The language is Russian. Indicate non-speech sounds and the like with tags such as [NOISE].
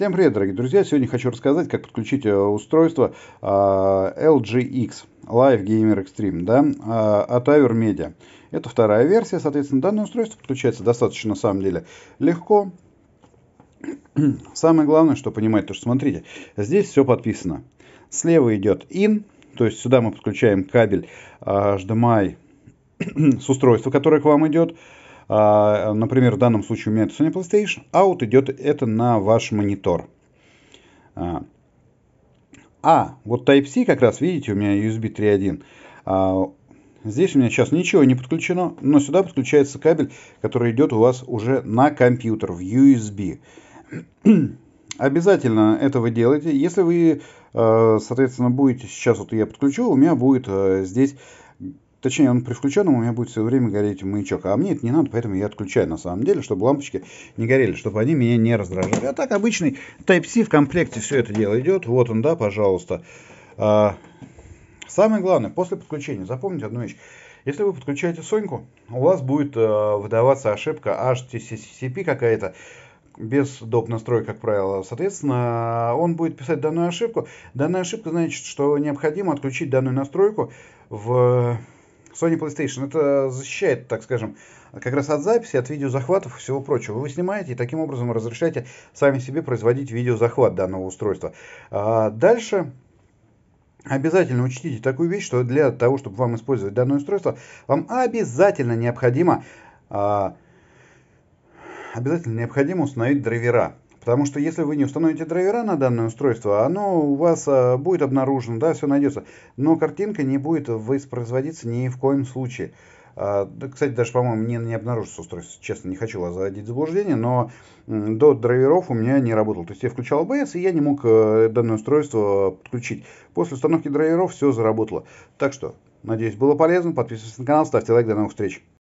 Всем привет, дорогие друзья! Сегодня хочу рассказать, как подключить э, устройство а, LGX Live Gamer Extreme да, а, от Aver Media. Это вторая версия, соответственно, данное устройство подключается достаточно, на самом деле, легко. [CLEARS THROAT] Самое главное, что понимать, то что смотрите, здесь все подписано. Слева идет IN, то есть сюда мы подключаем кабель а, HDMI [CLEARS THROAT] с устройства, которое к вам идет. А, например, в данном случае у меня это Sony PlayStation, out а идет это на ваш монитор. А, а, вот Type-C как раз, видите, у меня USB 3.1. Здесь у меня сейчас ничего не подключено, но сюда подключается кабель, который идет у вас уже на компьютер, в USB. [CLEARS THROAT] Обязательно это вы делаете. Если вы, э, соответственно, будете сейчас, вот я подключу, у меня будет э, здесь Точнее, он при включенном у меня будет все время гореть маячок. А мне это не надо, поэтому я отключаю на самом деле, чтобы лампочки не горели, чтобы они меня не раздражали. А так обычный Type-C в комплекте все это дело идет. Вот он, да, пожалуйста. А, самое главное, после подключения, запомните одну вещь. Если вы подключаете Соньку, у вас будет э, выдаваться ошибка HTTP какая-то, без доп. настроек, как правило. Соответственно, он будет писать данную ошибку. Данная ошибка значит, что необходимо отключить данную настройку в Sony PlayStation. Это защищает, так скажем, как раз от записи, от видеозахватов и всего прочего. Вы снимаете и таким образом разрешаете сами себе производить видеозахват данного устройства. А дальше Обязательно учтите такую вещь, что для того, чтобы вам использовать данное устройство, вам обязательно необходимо, а, обязательно необходимо установить драйвера. Потому что если вы не установите драйвера на данное устройство, оно у вас а, будет обнаружено, да, все найдется. Но картинка не будет воспроизводиться ни в коем случае. А, кстати, даже, по-моему, не, не обнаружится устройство. Честно, не хочу вас заводить в заблуждение, но до драйверов у меня не работал. То есть я включал OBS, и я не мог э, данное устройство подключить. После установки драйверов все заработало. Так что, надеюсь, было полезно. Подписывайтесь на канал, ставьте лайк. До новых встреч.